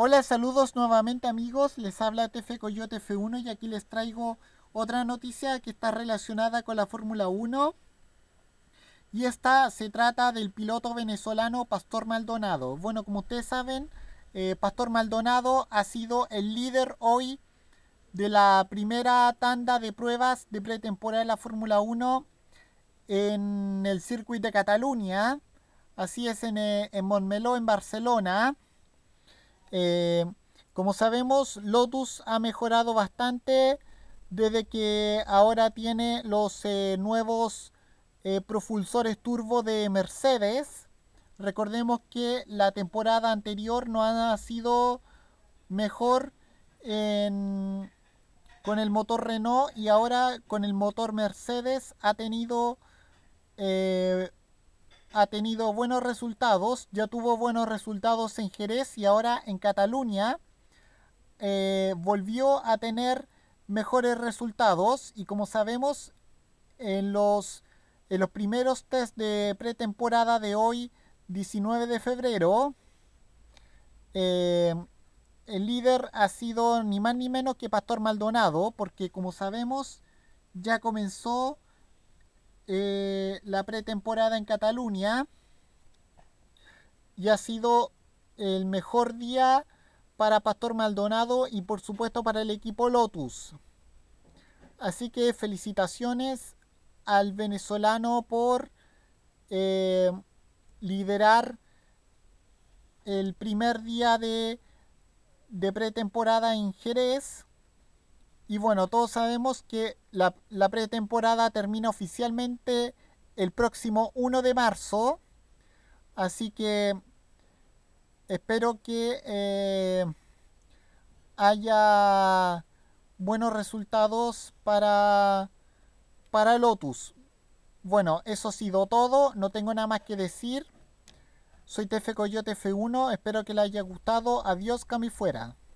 Hola, saludos nuevamente amigos, les habla TF Coyote F1 y aquí les traigo otra noticia que está relacionada con la Fórmula 1 y esta se trata del piloto venezolano Pastor Maldonado. Bueno, como ustedes saben, eh, Pastor Maldonado ha sido el líder hoy de la primera tanda de pruebas de pretemporada de la Fórmula 1 en el circuito de Cataluña, así es en, eh, en Montmeló, en Barcelona. Eh, como sabemos, Lotus ha mejorado bastante desde que ahora tiene los eh, nuevos eh, propulsores turbo de Mercedes. Recordemos que la temporada anterior no ha sido mejor con el motor Renault y ahora con el motor Mercedes ha tenido ha tenido buenos resultados, ya tuvo buenos resultados en Jerez y ahora en Cataluña eh, volvió a tener mejores resultados y como sabemos en los, los primeros test de pretemporada de hoy, 19 de febrero, eh, el líder ha sido ni más ni menos que Pastor Maldonado, porque como sabemos ya comenzó eh, la pretemporada en Cataluña y ha sido el mejor día para Pastor Maldonado y por supuesto para el equipo Lotus. Así que felicitaciones al venezolano por eh, liderar el primer día de, de pretemporada en Jerez y bueno, todos sabemos que la, pretemporada termina oficialmente el próximo 1 de marzo. Así que espero que eh, haya buenos resultados para, para Lotus. Bueno, eso ha sido todo. No tengo nada más que decir. Soy TF Coyote F1. Espero que les haya gustado. Adiós, Cami fuera.